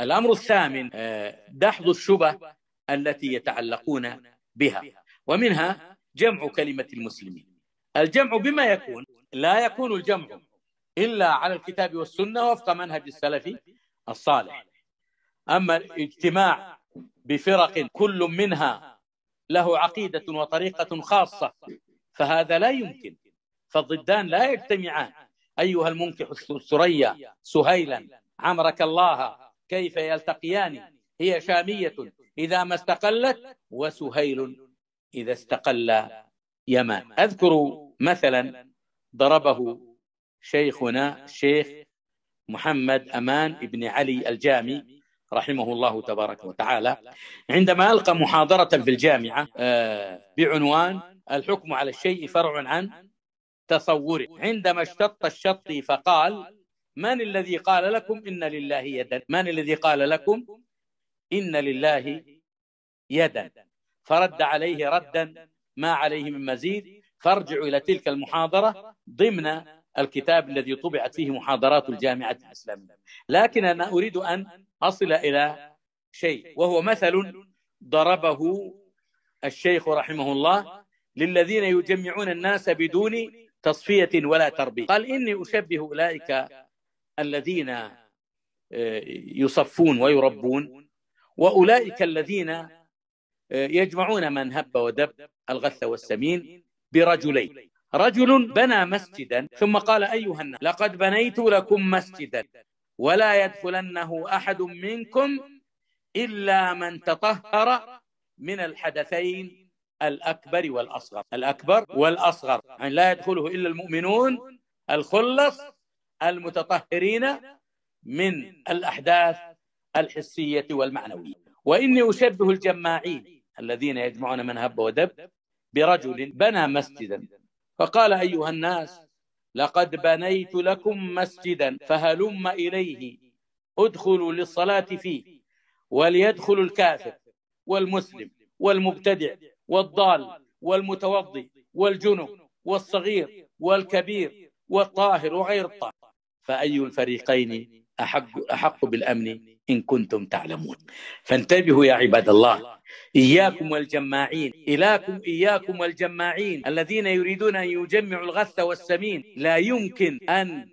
الأمر الثامن آه، دحض الشبه التي يتعلقون بها ومنها جمع كلمة المسلمين الجمع بما يكون لا يكون الجمع إلا على الكتاب والسنة وفق منهج السلف الصالح أما الاجتماع بفرق كل منها له عقيدة وطريقة خاصة فهذا لا يمكن فالضدان لا يجتمعان أيها المنكح الثريا سهيلا عمرك الله كيف يلتقيان هي شامية إذا ما استقلت وسهيل إذا استقل يمان أذكر مثلا ضربه شيخنا الشيخ محمد أمان بن علي الجامي رحمه الله تبارك وتعالى عندما ألقى محاضرة في الجامعة آه، بعنوان الحكم على الشيء فرع عن تصوره عندما اشتط الشطي فقال من الذي قال لكم إن لله يدا من الذي قال لكم إن لله يدا فرد عليه ردا ما عليه من مزيد فارجعوا إلى تلك المحاضرة ضمن الكتاب الذي طبعت فيه محاضرات الجامعة الإسلامية لكن أنا أريد أن أصل إلى شيء وهو مثل ضربه الشيخ رحمه الله للذين يجمعون الناس بدون تصفية ولا تربية قال إني أشبه أولئك الذين آه، يصفون ويربون واولئك الذين آه، يجمعون من هب ودب الغث والسمين برجلين رجل بنى مسجدا ثم قال ايها الناس لقد بنيت لكم مسجدا ولا يدخلنه احد منكم الا من تطهر من الحدثين الاكبر والاصغر الاكبر والاصغر يعني لا يدخله الا المؤمنون الخلص المتطهرين من الأحداث الحسية والمعنوية وإني أشبه الجماعين الذين يجمعون من هب ودب برجل بنى مسجدا فقال أيها الناس لقد بنيت لكم مسجدا فهلم إليه ادخلوا للصلاة فيه وليدخل الكافر والمسلم والمبتدع والضال والمتوضي والجنب والصغير والكبير والطاهر وغير الطاهر فأي الفريقين أحق, أحق بالأمن إن كنتم تعلمون فانتبهوا يا عباد الله إياكم والجماعين إلاكم إياكم والجماعين الذين يريدون أن يجمعوا الغث والسمين لا يمكن أن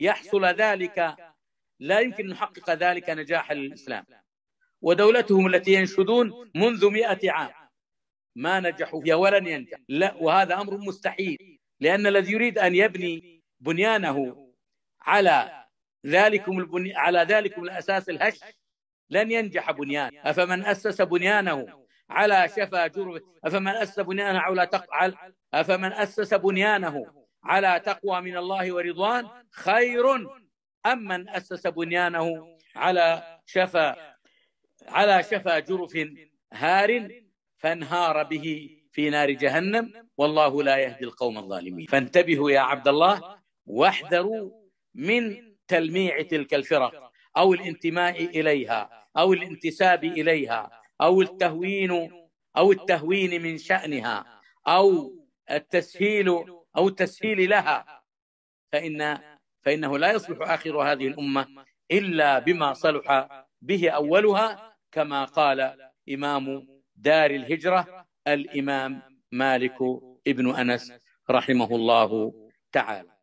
يحصل ذلك لا يمكن أن نحقق ذلك نجاح الإسلام ودولتهم التي ينشدون منذ مئة عام ما نجحوا فيها ولن ينجح لا وهذا أمر مستحيل لأن الذي يريد أن يبني بنيانه على ذلكم البني على ذلكم الاساس الهش لن ينجح بنيان افمن اسس بنيانه على شفا جرف افمن اسس بنيانه على تق... افمن اسس بنيانه على تقوى من الله ورضوان خير أم من أسس بنيانه على شفا على شفا جرف هار فانهار به في نار جهنم والله لا يهدي القوم الظالمين فانتبهوا يا عبد الله واحذروا من تلميع تلك الفرق او الانتماء اليها او الانتساب اليها او التهوين او التهوين من شانها او التسهيل او التسهيل لها فان فانه لا يصلح اخر هذه الامه الا بما صلح به اولها كما قال امام دار الهجره الامام مالك ابن انس رحمه الله تعالى